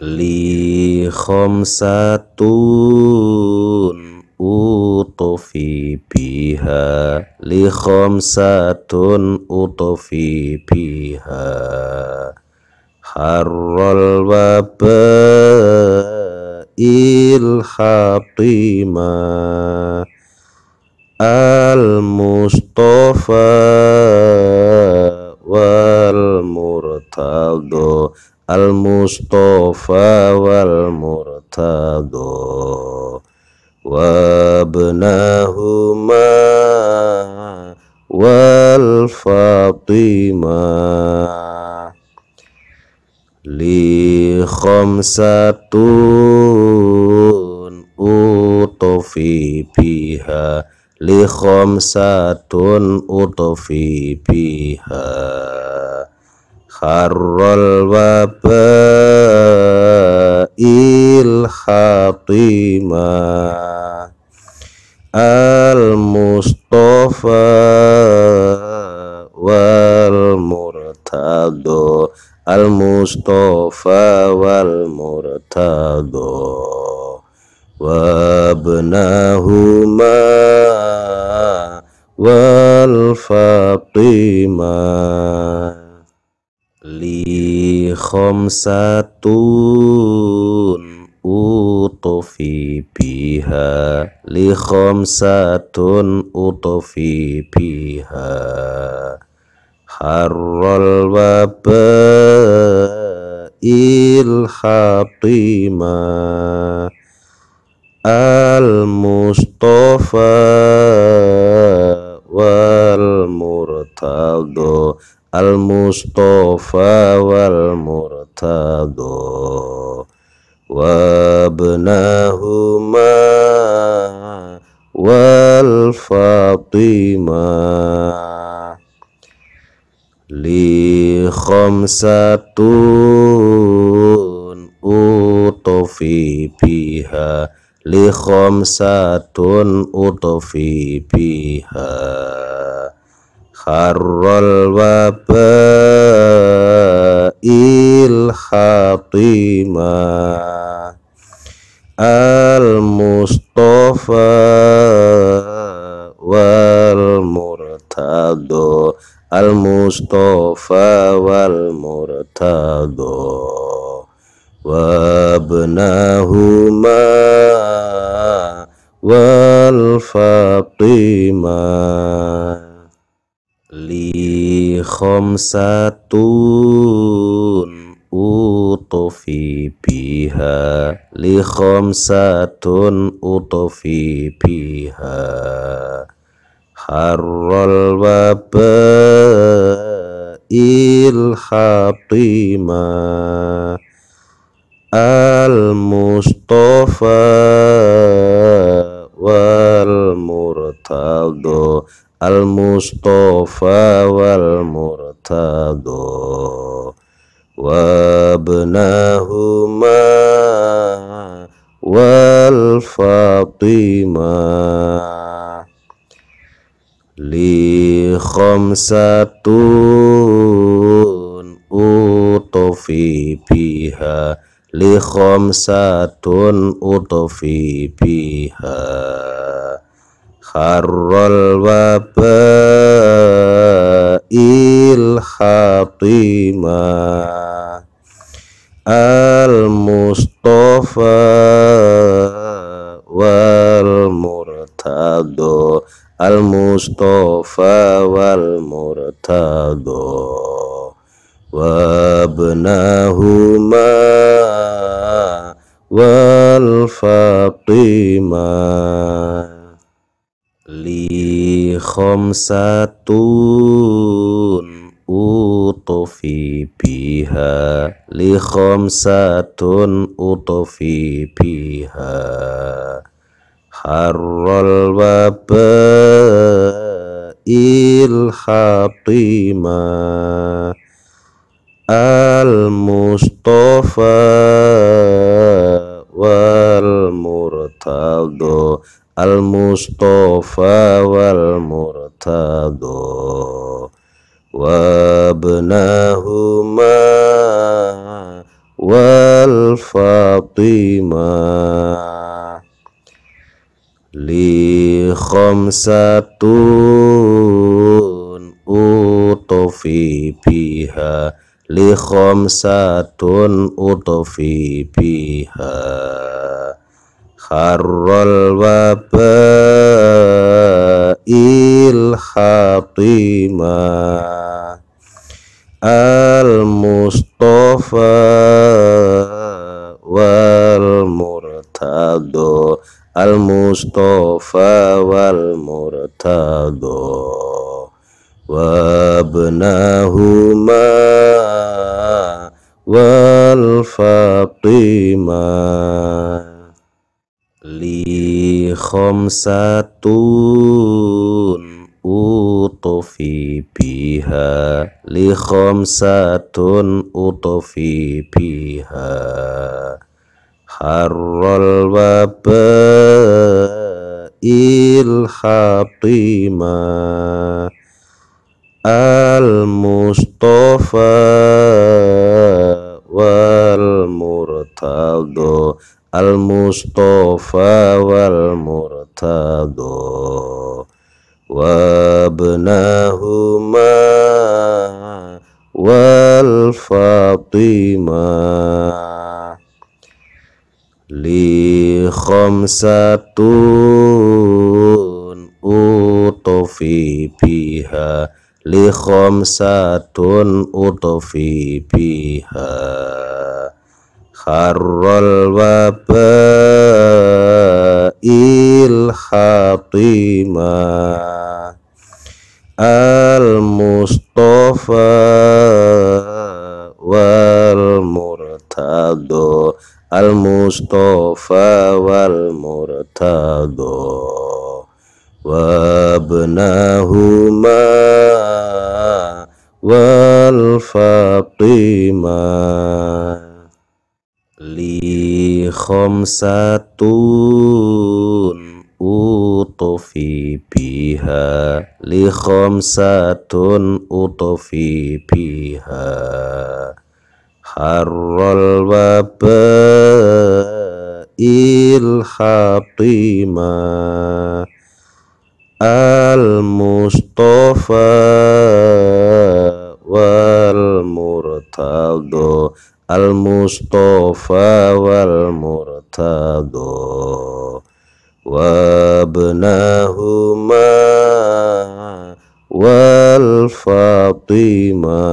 li khamsatun utufi biha li khamsatun utufi biha harral waba il al-Mustafa wal-Murtado wabnahuma wal-Fatima li khamsatun utofi biha li khamsatun utofi biha خر الوباء الخطيمة المصطفى والمرتضى المصطفى والمرتضى وابنهما والفاطمه li khamsatun utufi biha li khamsatun utufi biha harral waba il al Al-Mustafa wal-Murtado Wabnahuma wal-Fatima Li khomsatun utofi piha Li khomsatun utofi piha خر الوباء الخطيمة المصطفى والمرتضى المصطفى والمرتضى وابنهما والفاطمه khomsatun utofi biha li khomsatun utofi biha harrol waba hatimah al-mustafa wal-murtado wa abnahuma wal-fatima li khamsatun utofi biha li khamsatun utofi biha harral wabail khatimah al mustafa wal murtado al mustafa khomsatun utofi biha li khomsatun utofi biha harrol waba il hatima al mustafa wal murtado al-Mustafa wal-Murtado wabnahuma wal-Fatima li khamsatun utofi biha li khamsatun utofi biha خر الوباء الخطيمة المصطفى والمرتضى المصطفى والمرتضى وابنهما والفاطمه li khamsatun utufi biha li khamsatun utufi biha harral waba il hatima al mustafa Al-Mustafa wal-Murtado Benahuma wal-Fatima Li satu utofi biha Li satu utofi biha خر الوباء الخطيمة المصطفى والمرتضى المصطفى والمرتضى وابنهما والفاطمه khomsatun utofi biha li khomsatun utofi biha harrol waba il hatima al mustafa al-Mustafa wal-Murtado Benahuma wal-Fatima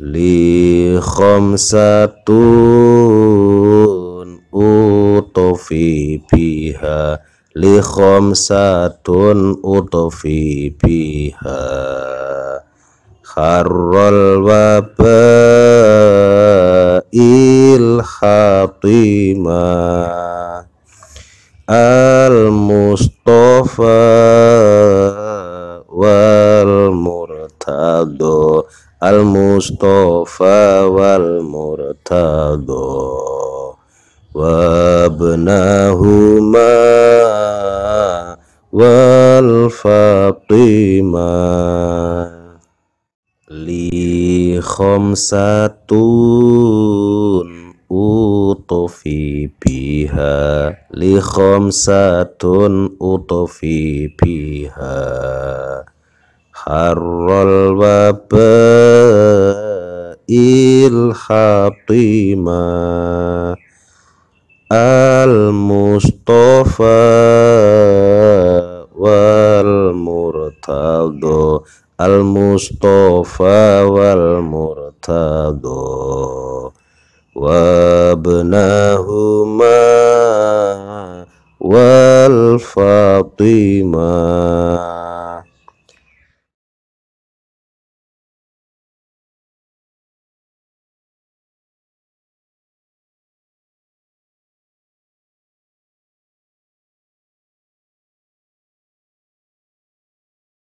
li khamsatun utofi biha li khamsatun utofi biha خر الوباء الخطيمة المصطفى والمرتضى المصطفى والمرتضى وابنهما والفاطمه li khamsatun utufi biha li khamsatun utufi biha harral waba il hatimah والمصطفى والمرتضى وابنهما والفاطمه